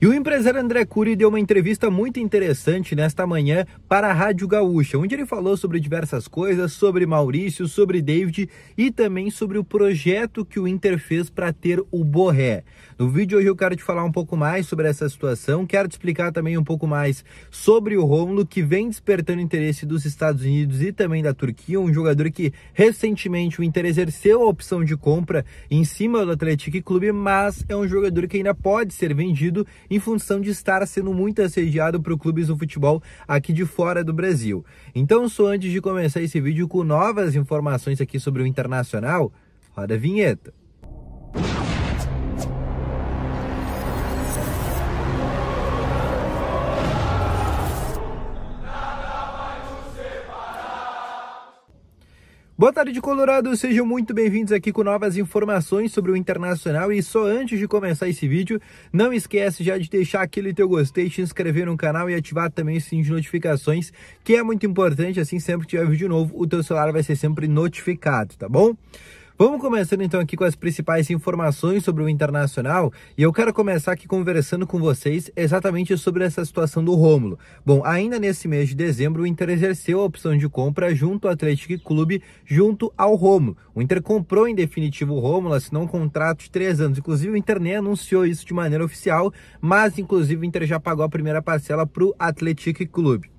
E o empresário André Cury deu uma entrevista muito interessante nesta manhã para a Rádio Gaúcha, onde ele falou sobre diversas coisas, sobre Maurício, sobre David e também sobre o projeto que o Inter fez para ter o Borré. No vídeo hoje eu quero te falar um pouco mais sobre essa situação, quero te explicar também um pouco mais sobre o Romulo, que vem despertando interesse dos Estados Unidos e também da Turquia, um jogador que recentemente o Inter exerceu a opção de compra em cima do Atlético Clube, mas é um jogador que ainda pode ser vendido em função de estar sendo muito assediado por clubes do futebol aqui de fora do Brasil. Então, só antes de começar esse vídeo com novas informações aqui sobre o Internacional, roda a vinheta. Boa tarde, de Colorado! Sejam muito bem-vindos aqui com novas informações sobre o Internacional. E só antes de começar esse vídeo, não esquece já de deixar aquele teu gostei, se inscrever no canal e ativar também o sininho de notificações, que é muito importante, assim sempre que tiver vídeo novo, o teu celular vai ser sempre notificado, tá bom? Vamos começando então aqui com as principais informações sobre o Internacional e eu quero começar aqui conversando com vocês exatamente sobre essa situação do Rômulo. Bom, ainda nesse mês de dezembro o Inter exerceu a opção de compra junto ao Atlético Clube, junto ao Rômulo. O Inter comprou em definitivo o Rômulo, assinou um contrato de três anos. Inclusive o Inter nem anunciou isso de maneira oficial, mas inclusive o Inter já pagou a primeira parcela para o Atlético Clube.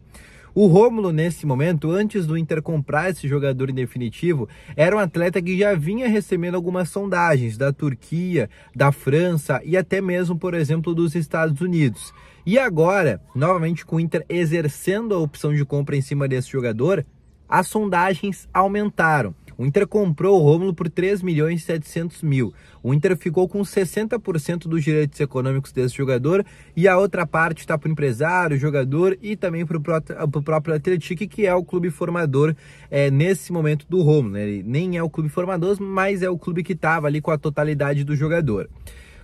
O Rômulo, nesse momento, antes do Inter comprar esse jogador em definitivo, era um atleta que já vinha recebendo algumas sondagens da Turquia, da França e até mesmo, por exemplo, dos Estados Unidos. E agora, novamente com o Inter exercendo a opção de compra em cima desse jogador, as sondagens aumentaram. O Inter comprou o Rômulo por 3 milhões e 700 mil. O Inter ficou com 60% dos direitos econômicos desse jogador e a outra parte está para o empresário, jogador e também para o próprio Atlético, que é o clube formador é, nesse momento do Rômulo. Né? Ele nem é o clube formador, mas é o clube que estava ali com a totalidade do jogador.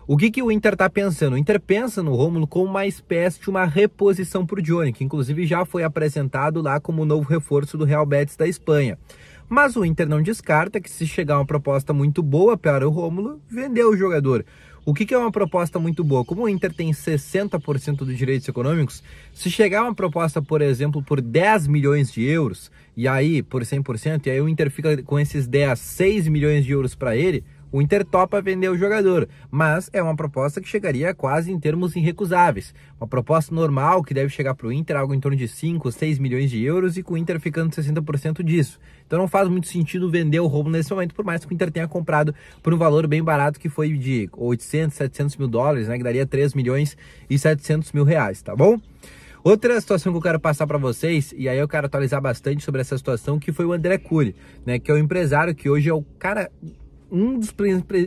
O que, que o Inter está pensando? O Inter pensa no Rômulo como uma espécie de uma reposição para o Johnny, que inclusive já foi apresentado lá como novo reforço do Real Betis da Espanha. Mas o Inter não descarta que se chegar uma proposta muito boa para o Rômulo, vender o jogador. O que, que, é uma proposta muito boa? Como o Inter tem 60% dos direitos econômicos, se chegar uma proposta, por exemplo, por 10 milhões de euros, e aí por 100%, e aí o Inter fica com esses 10, 6 milhões de euros para ele, o Inter topa vender o jogador, mas é uma proposta que chegaria quase em termos irrecusáveis. Uma proposta normal que deve chegar para o Inter algo em torno de 5, 6 milhões de euros e com o Inter ficando 60% disso. Então não faz muito sentido vender o Romulo nesse momento, por mais que o Inter tenha comprado por um valor bem barato que foi de 800, 700 mil dólares, né, que daria 3 milhões e 700 mil reais, tá bom? Outra situação que eu quero passar para vocês, e aí eu quero atualizar bastante sobre essa situação, que foi o André Cury, né, que é o empresário que hoje é o cara um dos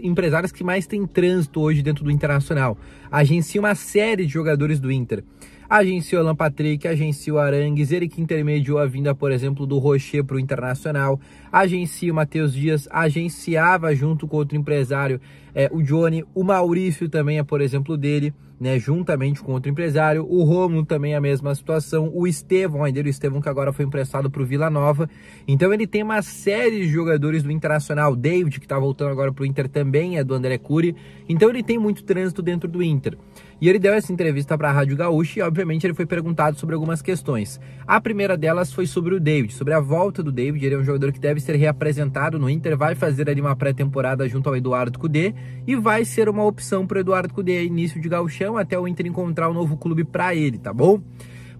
empresários que mais tem trânsito hoje dentro do Internacional. Agencia uma série de jogadores do Inter. Agenciou Alan Patrick, agenciou Arangues, ele que intermediou a vinda, por exemplo, do Rocher para o Internacional. Agencia o Matheus Dias, agenciava junto com outro empresário, é, o Johnny, o Maurício também é, por exemplo, dele né, juntamente com outro empresário. O Romulo também é a mesma situação. O Estevão, ainda o Estevão que agora foi emprestado para o Vila Nova. Então ele tem uma série de jogadores do Internacional. David, que está voltando agora para o Inter, também é do André Cury. Então ele tem muito trânsito dentro do Inter. E ele deu essa entrevista para a Rádio Gaúcha e, obviamente, ele foi perguntado sobre algumas questões. A primeira delas foi sobre o David, sobre a volta do David. Ele é um jogador que deve ser reapresentado no Inter, vai fazer ali uma pré-temporada junto ao Eduardo Cudê e vai ser uma opção para o Eduardo Cudê início de gauchão até o Inter encontrar um novo clube para ele, tá bom?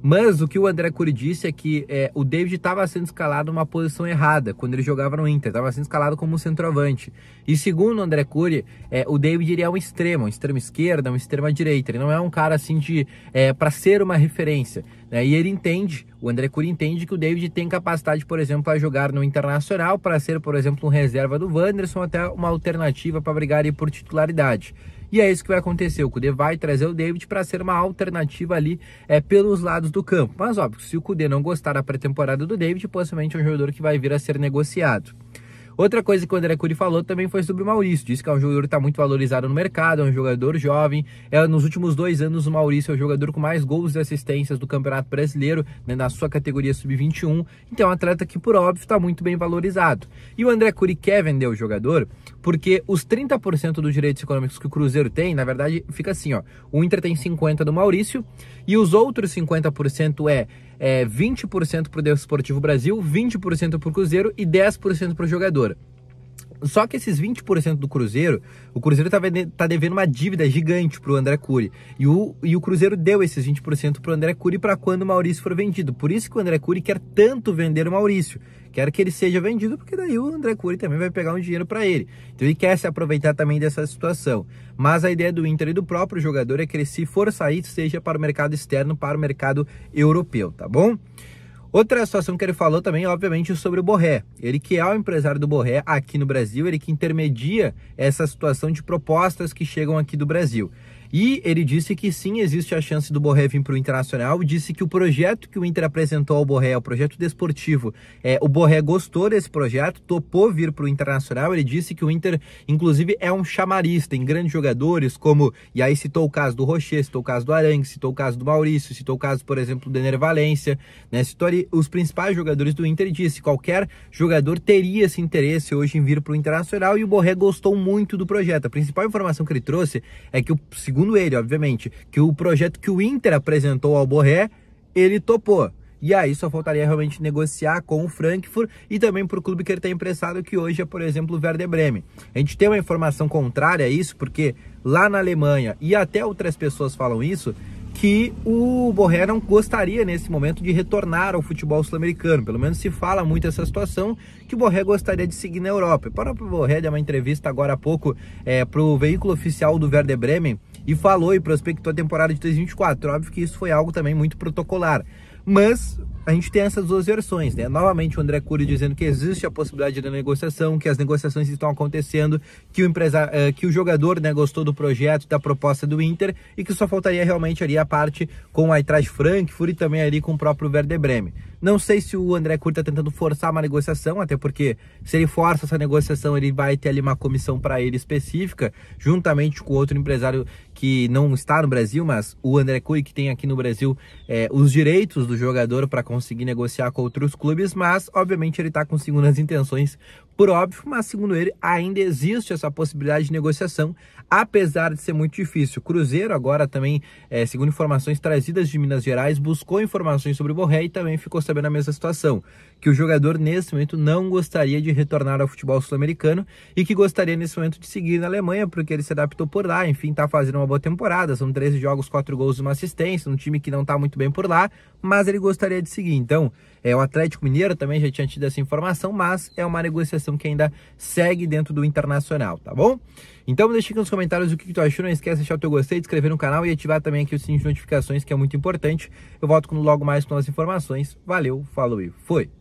Mas o que o André Cury disse é que é, o David estava sendo escalado numa posição errada quando ele jogava no Inter, estava sendo escalado como um centroavante. E segundo o André Cury, é, o David iria é um extremo, um extremo esquerda, um extremo direita. Ele não é um cara assim de é, para ser uma referência. Né? E ele entende, o André Cury entende que o David tem capacidade, por exemplo, para jogar no Internacional, para ser, por exemplo, um reserva do Wanderson, até uma alternativa para brigar por titularidade. E é isso que vai acontecer. O Cude vai trazer o David para ser uma alternativa ali é, pelos lados do campo. Mas óbvio, se o Cude não gostar da pré-temporada do David, possivelmente é um jogador que vai vir a ser negociado. Outra coisa que o André Cury falou também foi sobre o Maurício. Disse que é um jogador que está muito valorizado no mercado, é um jogador jovem. É, nos últimos dois anos, o Maurício é o jogador com mais gols e assistências do Campeonato Brasileiro, né, na sua categoria sub-21. Então, é um atleta que, por óbvio, está muito bem valorizado. E o André Cury quer vender o jogador porque os 30% dos direitos econômicos que o Cruzeiro tem, na verdade, fica assim: ó, o Inter tem 50% do Maurício e os outros 50% é é, 20% para o Desportivo Brasil, 20% para o Cruzeiro e 10% para o jogador. Só que esses 20% do Cruzeiro, o Cruzeiro tá, vendendo, tá devendo uma dívida gigante pro André Cury. E o, e o Cruzeiro deu esses 20% pro André Cury para quando o Maurício for vendido. Por isso que o André Cury quer tanto vender o Maurício. Quer que ele seja vendido, porque daí o André Cury também vai pegar um dinheiro para ele. Então ele quer se aproveitar também dessa situação. Mas a ideia do Inter e do próprio jogador é que ele, se for sair, seja para o mercado externo, para o mercado europeu, tá bom? Outra situação que ele falou também, obviamente, sobre o Borré. Ele que é o empresário do Borré aqui no Brasil, ele que intermedia essa situação de propostas que chegam aqui do Brasil. E ele disse que sim, existe a chance do Borré vir para o Internacional. Disse que o projeto que o Inter apresentou ao Borré, o projeto desportivo, é, o Borré gostou desse projeto, topou vir para o Internacional. Ele disse que o Inter, inclusive, é um chamarista tem grandes jogadores, como. E aí citou o caso do Rocher, citou o caso do Arangue, citou o caso do Maurício, citou o caso, por exemplo, do Dener Valência, né? Citou ali os principais jogadores do Inter e disse qualquer jogador teria esse interesse hoje em vir para o Internacional e o Borré gostou muito do projeto. A principal informação que ele trouxe é que o segundo segundo ele, obviamente, que o projeto que o Inter apresentou ao Borré, ele topou. E aí só faltaria realmente negociar com o Frankfurt e também para o clube que ele está emprestado, que hoje é, por exemplo, o Werder Bremen. A gente tem uma informação contrária a isso, porque lá na Alemanha, e até outras pessoas falam isso, que o Borré não gostaria nesse momento de retornar ao futebol sul-americano. Pelo menos se fala muito essa situação que o Borré gostaria de seguir na Europa. Para o Borré deu uma entrevista agora há pouco é, para o veículo oficial do Werder Bremen e falou e prospectou a temporada de 2024. Óbvio que isso foi algo também muito protocolar. Mas a gente tem essas duas versões, né? Novamente o André Cury dizendo que existe a possibilidade da negociação, que as negociações estão acontecendo, que o empresário, eh, que o jogador, né, gostou do projeto, da proposta do Inter e que só faltaria realmente ali a parte com o Eintracht Frankfurt e também ali com o próprio Werder Bremen. Não sei se o André Cury está tentando forçar uma negociação, até porque se ele força essa negociação, ele vai ter ali uma comissão para ele específica, juntamente com outro empresário que não está no Brasil, mas o André Cury que tem aqui no Brasil é, os direitos do jogador para conseguir negociar com outros clubes, mas obviamente ele está com segundas intenções, por óbvio, mas segundo ele ainda existe essa possibilidade de negociação, apesar de ser muito difícil. Cruzeiro agora também, é, segundo informações trazidas de Minas Gerais, buscou informações sobre o Borré e também ficou sabendo a mesma situação, que o jogador nesse momento não gostaria de retornar ao futebol sul-americano e que gostaria nesse momento de seguir na Alemanha, porque ele se adaptou por lá, enfim, está fazendo uma boa temporada, são 13 jogos, 4 gols e uma assistência, um time que não está muito bem por lá, mas ele gostaria de seguir então é, o Atlético Mineiro também já tinha tido essa informação, mas é uma negociação que ainda segue dentro do Internacional, tá bom? Então deixa aqui nos comentários o que, que tu achou, não esquece de deixar o teu gostei, de inscrever no canal e ativar também aqui o sininho de notificações, que é muito importante. Eu volto logo mais com as informações. Valeu, falou e fui!